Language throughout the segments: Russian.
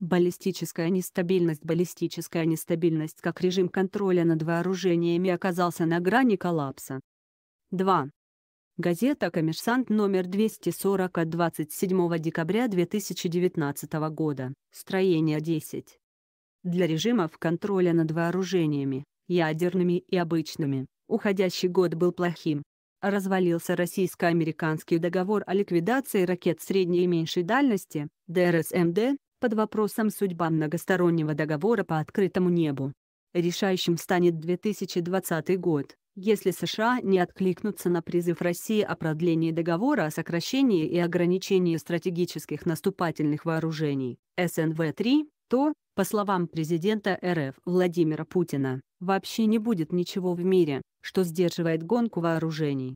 Баллистическая нестабильность Баллистическая нестабильность как режим контроля над вооружениями оказался на грани коллапса. 2. Газета «Коммерсант» номер 240 от 27 декабря 2019 года, строение 10. Для режимов контроля над вооружениями, ядерными и обычными, уходящий год был плохим. Развалился российско-американский договор о ликвидации ракет средней и меньшей дальности, ДРСМД, под вопросом судьба многостороннего договора по открытому небу. Решающим станет 2020 год, если США не откликнутся на призыв России о продлении договора о сокращении и ограничении стратегических наступательных вооружений СНВ-3, то, по словам президента РФ Владимира Путина, вообще не будет ничего в мире, что сдерживает гонку вооружений.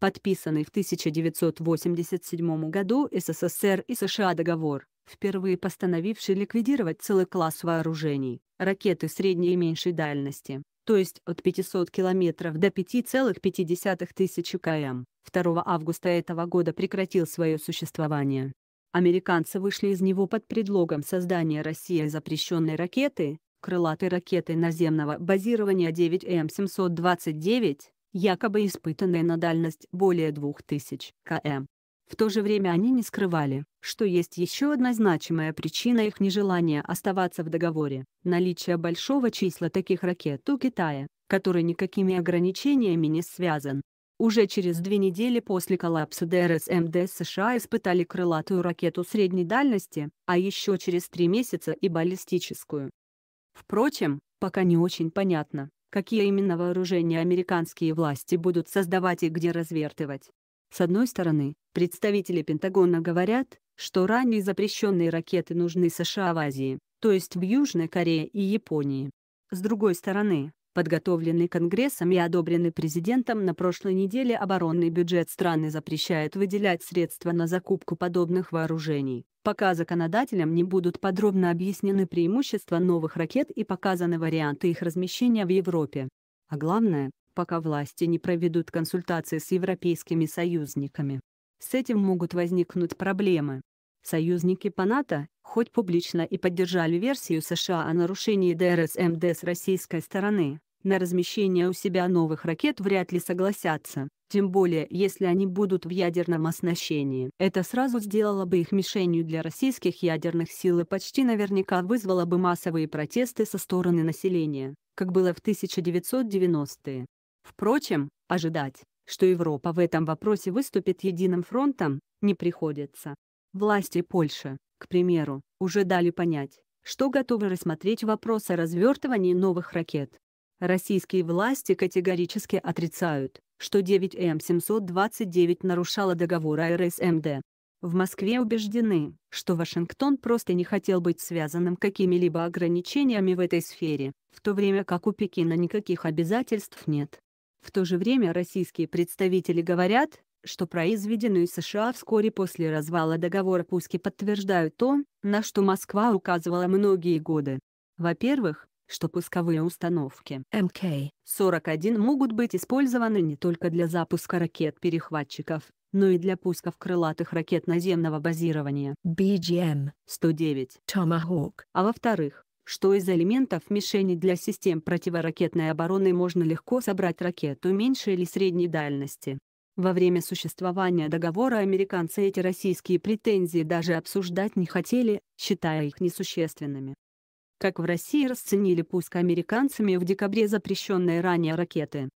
Подписанный в 1987 году СССР и США договор впервые постановивший ликвидировать целый класс вооружений, ракеты средней и меньшей дальности, то есть от 500 км до 5,5 тысяч км, 2 августа этого года прекратил свое существование. Американцы вышли из него под предлогом создания России запрещенной ракеты, крылатой ракеты наземного базирования 9М729, якобы испытанной на дальность более 2000 км. В то же время они не скрывали, что есть еще одна значимая причина их нежелания оставаться в договоре – наличие большого числа таких ракет у Китая, который никакими ограничениями не связан. Уже через две недели после коллапса ДРСМД США испытали крылатую ракету средней дальности, а еще через три месяца и баллистическую. Впрочем, пока не очень понятно, какие именно вооружения американские власти будут создавать и где развертывать. С одной стороны, Представители Пентагона говорят, что ранее запрещенные ракеты нужны США в Азии, то есть в Южной Корее и Японии. С другой стороны, подготовленный Конгрессом и одобренный президентом на прошлой неделе оборонный бюджет страны запрещает выделять средства на закупку подобных вооружений, пока законодателям не будут подробно объяснены преимущества новых ракет и показаны варианты их размещения в Европе. А главное, пока власти не проведут консультации с европейскими союзниками. С этим могут возникнуть проблемы. Союзники по НАТО, хоть публично и поддержали версию США о нарушении ДРСМД с российской стороны, на размещение у себя новых ракет вряд ли согласятся, тем более если они будут в ядерном оснащении. Это сразу сделало бы их мишенью для российских ядерных сил и почти наверняка вызвало бы массовые протесты со стороны населения, как было в 1990-е. Впрочем, ожидать, что Европа в этом вопросе выступит единым фронтом, не приходится. Власти Польши, к примеру, уже дали понять, что готовы рассмотреть вопрос о развертывании новых ракет. Российские власти категорически отрицают, что 9М729 нарушала договор РСМД. В Москве убеждены, что Вашингтон просто не хотел быть связанным какими-либо ограничениями в этой сфере, в то время как у Пекина никаких обязательств нет. В то же время российские представители говорят, что произведенные США вскоре после развала договора пуски подтверждают то, на что Москва указывала многие годы. Во-первых, что пусковые установки МК-41 могут быть использованы не только для запуска ракет-перехватчиков, но и для пусков крылатых ракет наземного базирования BGM-109 эм. Tomahawk, а во-вторых, что из элементов мишени для систем противоракетной обороны можно легко собрать ракету меньшей или средней дальности. Во время существования договора американцы эти российские претензии даже обсуждать не хотели, считая их несущественными. Как в России расценили пуск американцами в декабре запрещенные ранее ракеты.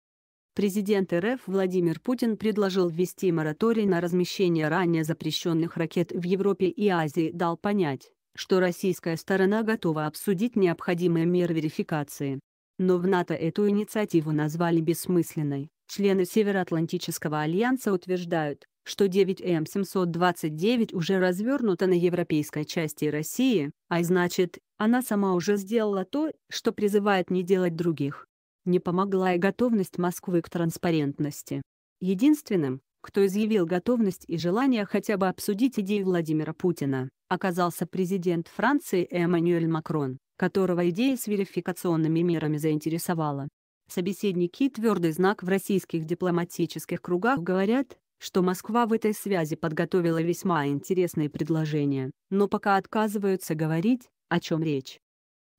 Президент РФ Владимир Путин предложил ввести мораторий на размещение ранее запрещенных ракет в Европе и Азии дал понять, что российская сторона готова обсудить необходимые меры верификации. Но в НАТО эту инициативу назвали бессмысленной. Члены Североатлантического альянса утверждают, что 9М729 уже развернута на европейской части России, а значит, она сама уже сделала то, что призывает не делать других. Не помогла и готовность Москвы к транспарентности. Единственным, кто изъявил готовность и желание хотя бы обсудить идеи Владимира Путина, оказался президент Франции Эммануэль Макрон, которого идея с верификационными мерами заинтересовала. Собеседники твердый знак в российских дипломатических кругах говорят, что Москва в этой связи подготовила весьма интересные предложения, но пока отказываются говорить, о чем речь.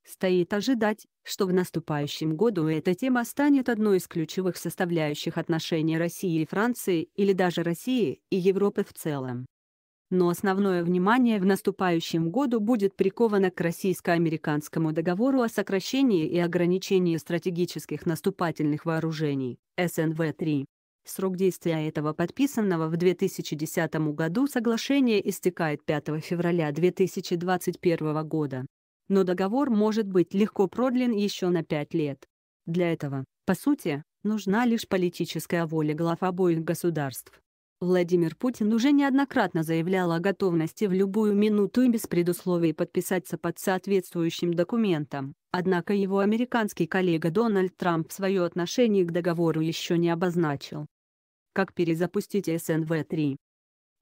Стоит ожидать, что в наступающем году эта тема станет одной из ключевых составляющих отношений России и Франции или даже России и Европы в целом но основное внимание в наступающем году будет приковано к российско-американскому договору о сокращении и ограничении стратегических наступательных вооружений, СНВ-3. Срок действия этого подписанного в 2010 году соглашения истекает 5 февраля 2021 года. Но договор может быть легко продлен еще на 5 лет. Для этого, по сути, нужна лишь политическая воля глав обоих государств. Владимир Путин уже неоднократно заявлял о готовности в любую минуту и без предусловий подписаться под соответствующим документом, однако его американский коллега Дональд Трамп свое отношение к договору еще не обозначил. Как перезапустить СНВ-3?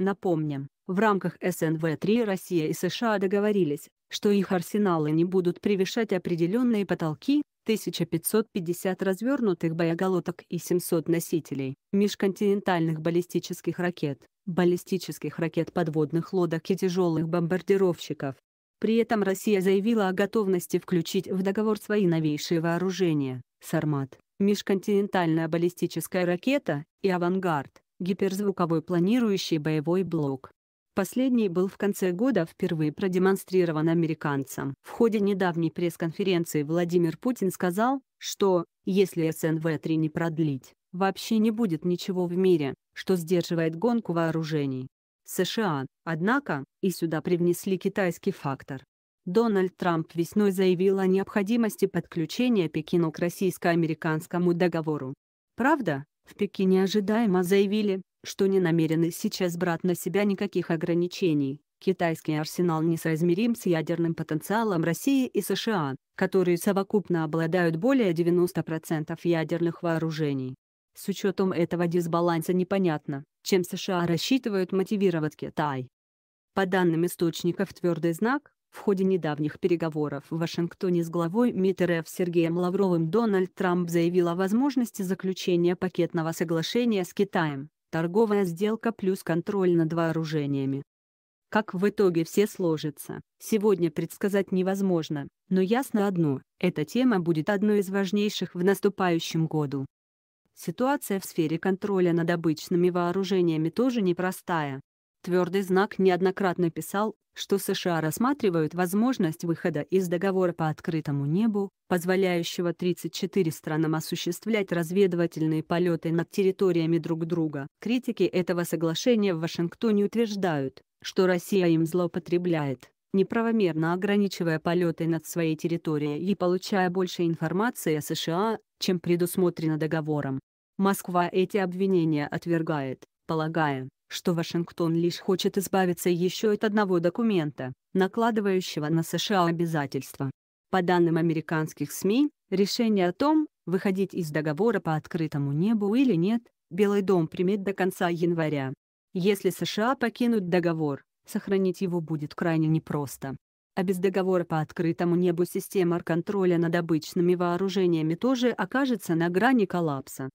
Напомним, в рамках СНВ-3 Россия и США договорились, что их арсеналы не будут превышать определенные потолки, 1550 развернутых боеголоток и 700 носителей межконтинентальных баллистических ракет, баллистических ракет подводных лодок и тяжелых бомбардировщиков. При этом Россия заявила о готовности включить в договор свои новейшие вооружения – «Сармат», межконтинентальная баллистическая ракета и «Авангард», гиперзвуковой планирующий боевой блок. Последний был в конце года впервые продемонстрирован американцам. В ходе недавней пресс-конференции Владимир Путин сказал, что, если СНВ-3 не продлить, вообще не будет ничего в мире, что сдерживает гонку вооружений. США, однако, и сюда привнесли китайский фактор. Дональд Трамп весной заявил о необходимости подключения Пекину к российско-американскому договору. Правда, в Пекине ожидаемо заявили, что не намерены сейчас брать на себя никаких ограничений. Китайский арсенал несоизмерим с ядерным потенциалом России и США, которые совокупно обладают более 90% ядерных вооружений. С учетом этого дисбаланса непонятно, чем США рассчитывают мотивировать Китай. По данным источников «Твердый знак», в ходе недавних переговоров в Вашингтоне с главой МИД РФ Сергеем Лавровым Дональд Трамп заявил о возможности заключения пакетного соглашения с Китаем, торговая сделка плюс контроль над вооружениями. Как в итоге все сложится, сегодня предсказать невозможно, но ясно одно, эта тема будет одной из важнейших в наступающем году. Ситуация в сфере контроля над обычными вооружениями тоже непростая. Твердый знак неоднократно писал, что США рассматривают возможность выхода из договора по открытому небу, позволяющего 34 странам осуществлять разведывательные полеты над территориями друг друга. Критики этого соглашения в Вашингтоне утверждают, что Россия им злоупотребляет, неправомерно ограничивая полеты над своей территорией и получая больше информации о США, чем предусмотрено договором. Москва эти обвинения отвергает, полагая, что Вашингтон лишь хочет избавиться еще от одного документа, накладывающего на США обязательства. По данным американских СМИ, решение о том, выходить из договора по открытому небу или нет, Белый дом примет до конца января. Если США покинут договор, сохранить его будет крайне непросто. А без договора по открытому небу система контроля над обычными вооружениями тоже окажется на грани коллапса.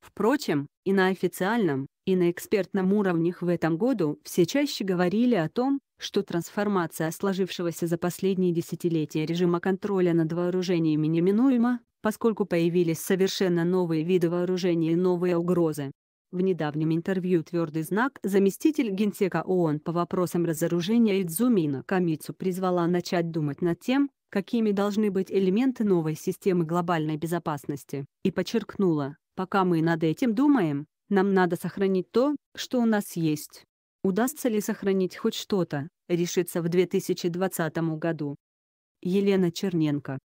Впрочем, и на официальном, и на экспертном уровнях в этом году все чаще говорили о том, что трансформация сложившегося за последние десятилетия режима контроля над вооружениями неминуема, поскольку появились совершенно новые виды вооружения и новые угрозы. В недавнем интервью «Твердый знак» заместитель генсека ООН по вопросам разоружения Идзумина Камицу призвала начать думать над тем, какими должны быть элементы новой системы глобальной безопасности, и подчеркнула, пока мы над этим думаем, нам надо сохранить то, что у нас есть. Удастся ли сохранить хоть что-то, решится в 2020 году. Елена Черненко